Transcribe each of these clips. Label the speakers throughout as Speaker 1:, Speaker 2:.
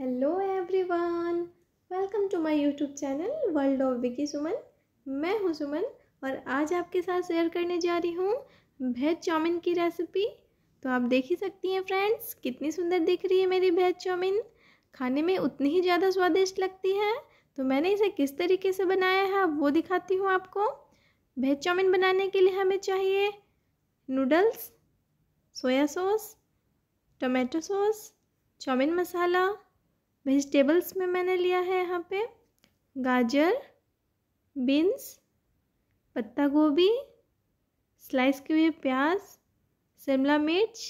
Speaker 1: hello everyone welcome to my YouTube channel world of Vicky Suman मैं हूं सुमन और आज आपके साथ शेयर करने जा रही हूं भेज चाउमिन की रेसिपी तो आप देख ही सकती हैं फ्रेंड्स कितनी सुंदर दिख रही है मेरी भेज चाउमिन खाने में उतनी ही ज़्यादा स्वादिष्ट लगती है तो मैंने इसे किस तरीके से बनाया है वो दिखाती हूँ आपको भेज चाउमिन बनाने के लिए हमें चाहिए noodles soya sauce tomato sauce chow mein masala vegetables में मैंने लिया है यहाँ पे गाजर बीन्स पत्ता गोभी स्लाइस किए हुए प्याज शिमला मिर्च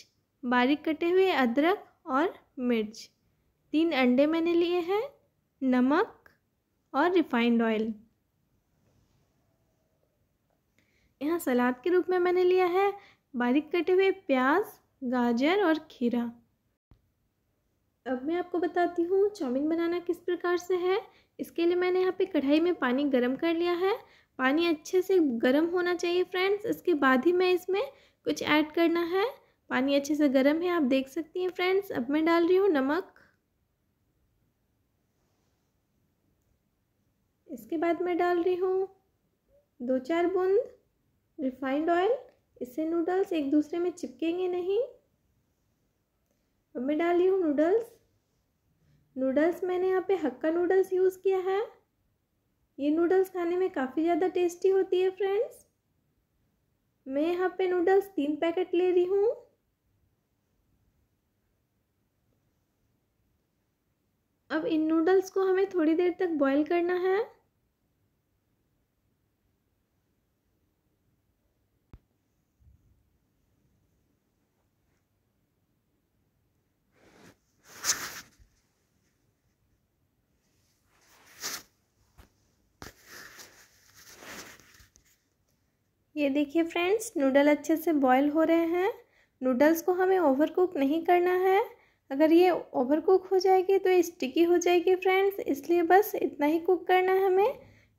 Speaker 1: बारीक कटे हुए अदरक और मिर्च तीन अंडे मैंने लिए हैं नमक और रिफाइंड ऑयल यहाँ सलाद के रूप में मैंने लिया है बारीक कटे हुए प्याज गाजर और खीरा अब मैं आपको बताती हूँ चाउमीन बनाना किस प्रकार से है इसके लिए मैंने यहाँ पे कढ़ाई में पानी गर्म कर लिया है पानी अच्छे से गर्म होना चाहिए फ्रेंड्स इसके बाद ही मैं इसमें कुछ ऐड करना है पानी अच्छे से गर्म है आप देख सकती हैं फ्रेंड्स अब मैं डाल रही हूँ नमक इसके बाद मैं डाल रही हूँ दो चार बूंद रिफाइंड ऑयल इससे नूडल्स एक दूसरे में चिपकेंगे नहीं अब मैं डाल रही हूँ नूडल्स नूडल्स मैंने यहाँ पे हक्का नूडल्स यूज़ किया है ये नूडल्स खाने में काफ़ी ज़्यादा टेस्टी होती है फ्रेंड्स मैं यहाँ पे नूडल्स तीन पैकेट ले रही हूँ अब इन नूडल्स को हमें थोड़ी देर तक बॉईल करना है ये देखिए फ्रेंड्स नूडल अच्छे से बॉयल हो रहे हैं नूडल्स को हमें ओवर कुक नहीं करना है अगर ये ओवर कुक हो जाएगी तो ये स्टिकी हो जाएगी फ्रेंड्स इसलिए बस इतना ही कुक करना है हमें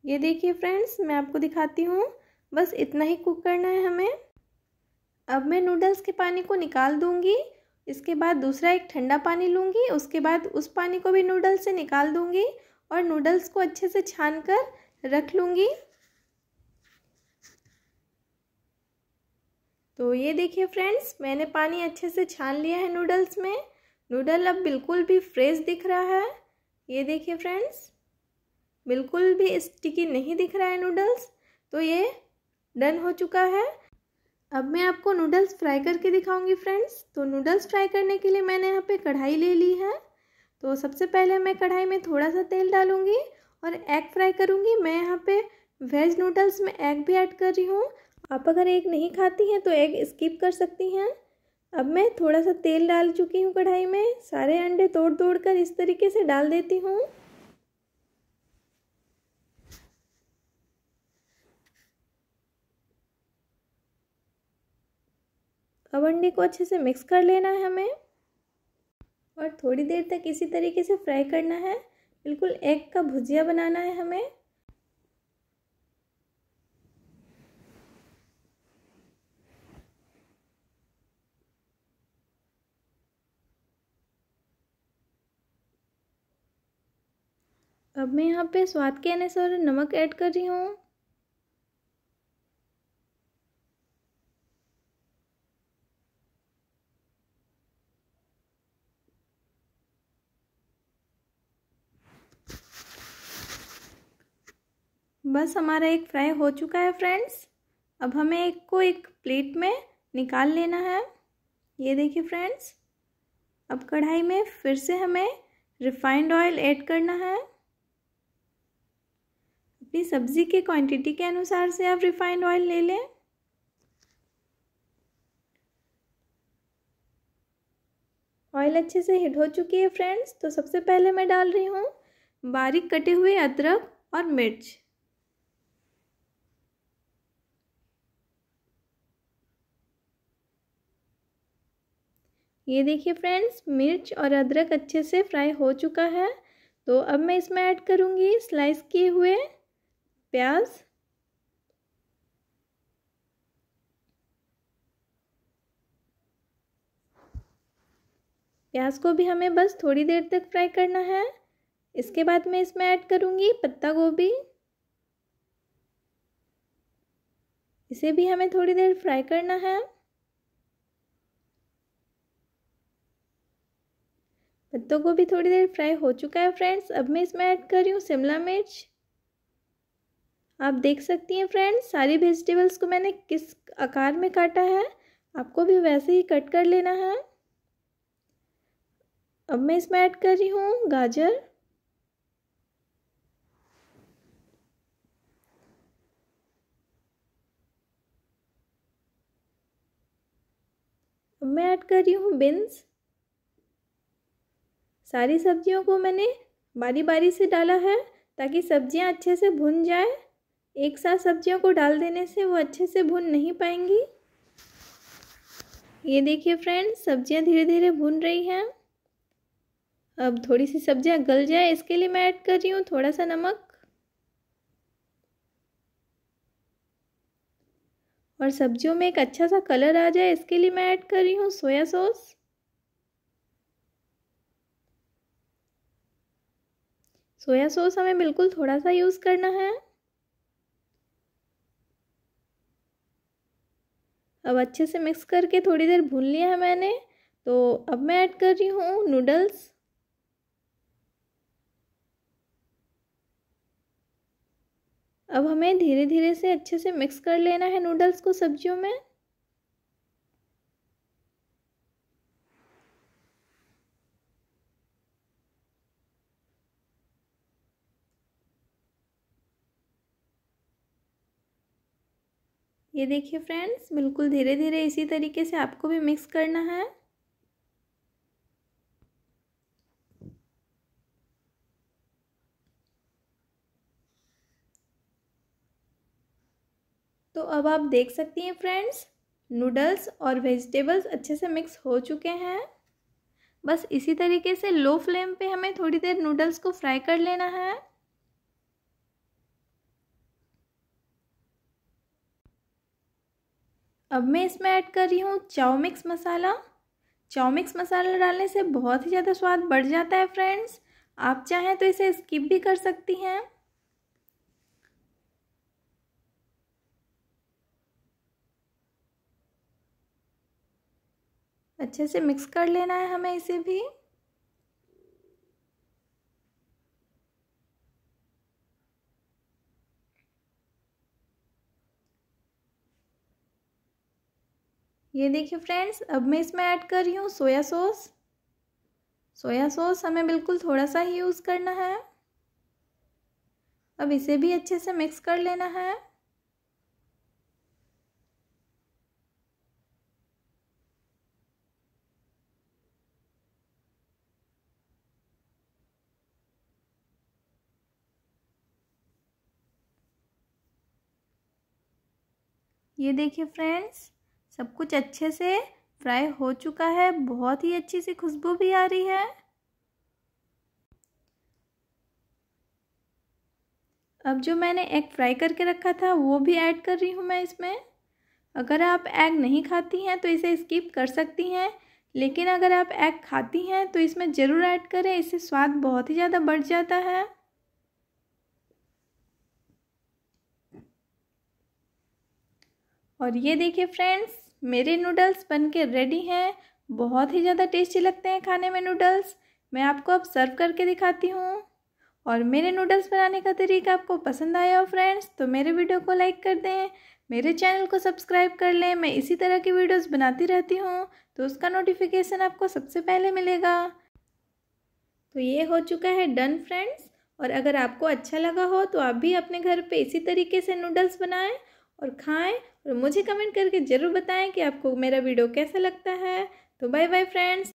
Speaker 1: ये देखिए फ्रेंड्स मैं आपको दिखाती हूँ बस इतना ही कुक करना है हमें अब मैं नूडल्स के पानी को निकाल दूँगी इसके बाद दूसरा एक ठंडा पानी लूँगी उसके बाद उस पानी को भी नूडल्स से निकाल दूँगी और नूडल्स को अच्छे से छान कर रख लूँगी तो ये देखिए फ्रेंड्स मैंने पानी अच्छे से छान लिया है नूडल्स में नूडल अब बिल्कुल भी फ्रेश दिख रहा है ये देखिए फ्रेंड्स बिल्कुल भी स्टिकी नहीं दिख रहा है नूडल्स तो ये डन हो चुका है अब मैं आपको नूडल्स फ्राई करके दिखाऊंगी फ्रेंड्स तो नूडल्स फ्राई करने के लिए मैंने यहाँ पे कढ़ाई ले ली है तो सबसे पहले मैं कढ़ाई में थोड़ा सा तेल डालूंगी और एग फ्राई करूँगी मैं यहाँ पे वेज नूडल्स में एग भी ऐड कर रही हूँ आप अगर एग नहीं खाती हैं तो एग स्किप कर सकती हैं अब मैं थोड़ा सा तेल डाल चुकी हूँ कढ़ाई में सारे अंडे तोड़ तोड़ कर इस तरीके से डाल देती हूँ अब अंडे को अच्छे से मिक्स कर लेना है हमें और थोड़ी देर तक इसी तरीके से फ्राई करना है बिल्कुल एग का भुजिया बनाना है हमें अब मैं यहाँ पे स्वाद के अनुसार नमक ऐड कर रही हूँ बस हमारा एक फ्राई हो चुका है फ्रेंड्स अब हमें एक को एक प्लेट में निकाल लेना है ये देखिए फ्रेंड्स अब कढ़ाई में फिर से हमें रिफाइंड ऑयल ऐड करना है अपनी सब्ज़ी के क्वांटिटी के अनुसार से आप रिफाइंड ऑयल ले लें ऑयल अच्छे से हिट हो चुकी है फ्रेंड्स तो सबसे पहले मैं डाल रही हूँ बारीक कटे हुए अदरक और मिर्च ये देखिए फ्रेंड्स मिर्च और अदरक अच्छे से फ्राई हो चुका है तो अब मैं इसमें ऐड करूँगी स्लाइस किए हुए प्याज प्याज को भी हमें बस थोड़ी देर तक फ्राई करना है इसके बाद मैं इसमें ऐड करूंगी पत्ता गोभी इसे भी हमें थोड़ी देर फ्राई करना है पत्तों को भी थोड़ी देर फ्राई हो चुका है फ्रेंड्स अब मैं इसमें ऐड कर रही हूँ शिमला मिर्च आप देख सकती हैं फ्रेंड्स सारी वेजिटेबल्स को मैंने किस आकार में काटा है आपको भी वैसे ही कट कर लेना है अब मैं इसमें ऐड कर रही हूँ गाजर अब मैं ऐड कर रही हूँ बीन्स सारी सब्जियों को मैंने बारी बारी से डाला है ताकि सब्जियाँ अच्छे से भुन जाए एक साथ सब्जियों को डाल देने से वो अच्छे से भुन नहीं पाएंगी ये देखिए फ्रेंड्स सब्जियां धीरे धीरे भुन रही हैं अब थोड़ी सी सब्जियां गल जाए इसके लिए मैं ऐड कर रही हूँ थोड़ा सा नमक और सब्जियों में एक अच्छा सा कलर आ जाए इसके लिए मैं ऐड कर रही हूँ सोया सॉस सोया सॉस हमें बिल्कुल थोड़ा सा यूज़ करना है अब अच्छे से मिक्स करके थोड़ी देर भून लिया है मैंने तो अब मैं ऐड कर रही हूँ नूडल्स अब हमें धीरे धीरे से अच्छे से मिक्स कर लेना है नूडल्स को सब्जियों में ये देखिए फ्रेंड्स बिल्कुल धीरे धीरे इसी तरीके से आपको भी मिक्स करना है तो अब आप देख सकती हैं फ्रेंड्स नूडल्स और वेजिटेबल्स अच्छे से मिक्स हो चुके हैं बस इसी तरीके से लो फ्लेम पे हमें थोड़ी देर नूडल्स को फ्राई कर लेना है अब मैं इसमें ऐड कर रही हूँ चाव मिक्स मसाला चाव मिक्स मसाला डालने से बहुत ही ज़्यादा स्वाद बढ़ जाता है फ्रेंड्स आप चाहें तो इसे स्किप भी कर सकती हैं अच्छे से मिक्स कर लेना है हमें इसे भी ये देखिए फ्रेंड्स अब मैं इसमें ऐड कर रही हूँ सोया सॉस सोया सॉस हमें बिल्कुल थोड़ा सा ही यूज़ करना है अब इसे भी अच्छे से मिक्स कर लेना है ये देखिए फ्रेंड्स सब कुछ अच्छे से फ्राई हो चुका है बहुत ही अच्छी सी खुशबू भी आ रही है अब जो मैंने एग फ्राई करके रखा था वो भी ऐड कर रही हूँ मैं इसमें अगर आप एग नहीं खाती हैं तो इसे स्किप कर सकती हैं लेकिन अगर आप एग खाती हैं तो इसमें ज़रूर ऐड करें इससे स्वाद बहुत ही ज़्यादा बढ़ जाता है और ये देखिए फ्रेंड्स मेरे नूडल्स बनके रेडी हैं बहुत ही ज़्यादा टेस्टी लगते हैं खाने में नूडल्स मैं आपको अब सर्व करके दिखाती हूँ और मेरे नूडल्स बनाने का तरीका आपको पसंद आया हो फ्रेंड्स तो मेरे वीडियो को लाइक कर दें मेरे चैनल को सब्सक्राइब कर लें मैं इसी तरह की वीडियोस बनाती रहती हूँ तो उसका नोटिफिकेशन आपको सबसे पहले मिलेगा तो ये हो चुका है डन फ्रेंड्स और अगर आपको अच्छा लगा हो तो आप भी अपने घर पे इसी तरीके से नूडल्स बनाएं और खाएं और मुझे कमेंट करके ज़रूर बताएं कि आपको मेरा वीडियो कैसा लगता है तो बाय बाय फ्रेंड्स